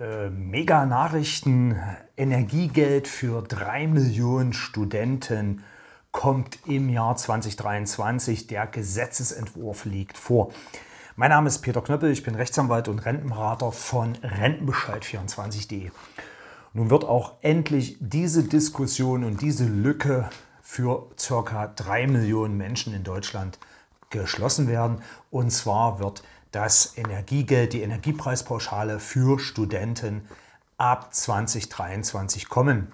Äh, Mega Nachrichten, Energiegeld für drei Millionen Studenten kommt im Jahr 2023. Der Gesetzesentwurf liegt vor. Mein Name ist Peter Knöppel, ich bin Rechtsanwalt und Rentenberater von Rentenbescheid24.de. Nun wird auch endlich diese Diskussion und diese Lücke für ca. drei Millionen Menschen in Deutschland geschlossen werden. Und zwar wird das Energiegeld, die Energiepreispauschale für Studenten ab 2023 kommen.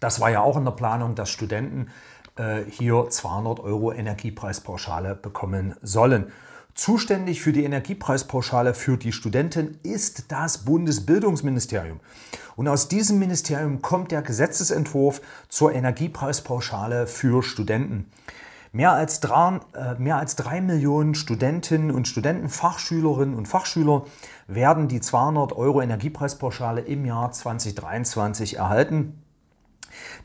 Das war ja auch in der Planung, dass Studenten äh, hier 200 Euro Energiepreispauschale bekommen sollen. Zuständig für die Energiepreispauschale für die Studenten ist das Bundesbildungsministerium. Und aus diesem Ministerium kommt der Gesetzesentwurf zur Energiepreispauschale für Studenten. Mehr als, drei, äh, mehr als drei Millionen Studentinnen und Studenten, Fachschülerinnen und Fachschüler werden die 200 Euro Energiepreispauschale im Jahr 2023 erhalten.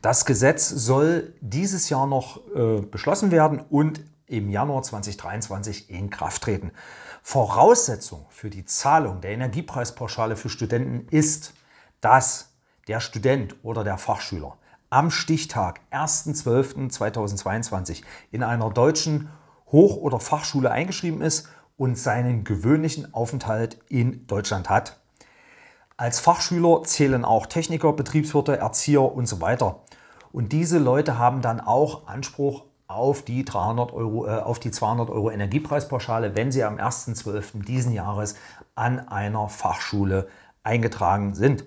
Das Gesetz soll dieses Jahr noch äh, beschlossen werden und im Januar 2023 in Kraft treten. Voraussetzung für die Zahlung der Energiepreispauschale für Studenten ist, dass der Student oder der Fachschüler am Stichtag 1.12.2022 in einer deutschen Hoch- oder Fachschule eingeschrieben ist und seinen gewöhnlichen Aufenthalt in Deutschland hat. Als Fachschüler zählen auch Techniker, Betriebswirte, Erzieher und so weiter. Und diese Leute haben dann auch Anspruch auf die, 300 Euro, äh, auf die 200 Euro Energiepreispauschale, wenn sie am 1.12. diesen Jahres an einer Fachschule eingetragen sind.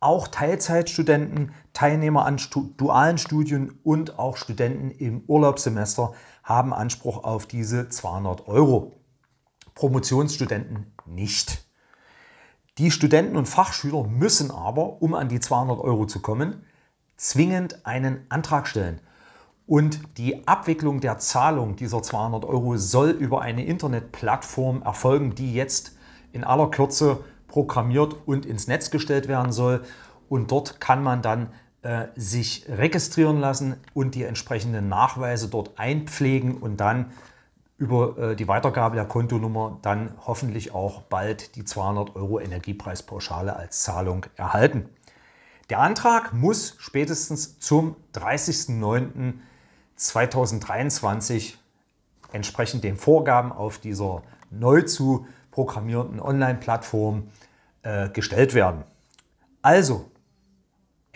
Auch Teilzeitstudenten, Teilnehmer an dualen Studien und auch Studenten im Urlaubssemester haben Anspruch auf diese 200 Euro. Promotionsstudenten nicht. Die Studenten und Fachschüler müssen aber, um an die 200 Euro zu kommen, zwingend einen Antrag stellen. Und die Abwicklung der Zahlung dieser 200 Euro soll über eine Internetplattform erfolgen, die jetzt in aller Kürze programmiert und ins Netz gestellt werden soll. Und dort kann man dann äh, sich registrieren lassen und die entsprechenden Nachweise dort einpflegen und dann über äh, die Weitergabe der Kontonummer dann hoffentlich auch bald die 200 Euro Energiepreispauschale als Zahlung erhalten. Der Antrag muss spätestens zum 30.09.2023 entsprechend den Vorgaben auf dieser neu zu programmierenden Online-Plattform äh, gestellt werden. Also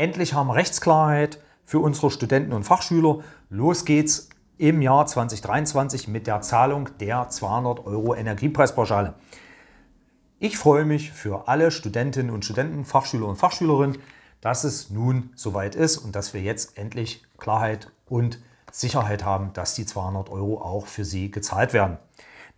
Endlich haben wir Rechtsklarheit für unsere Studenten und Fachschüler. Los geht's im Jahr 2023 mit der Zahlung der 200 Euro Energiepreispauschale. Ich freue mich für alle Studentinnen und Studenten, Fachschüler und Fachschülerinnen, dass es nun soweit ist und dass wir jetzt endlich Klarheit und Sicherheit haben, dass die 200 Euro auch für sie gezahlt werden.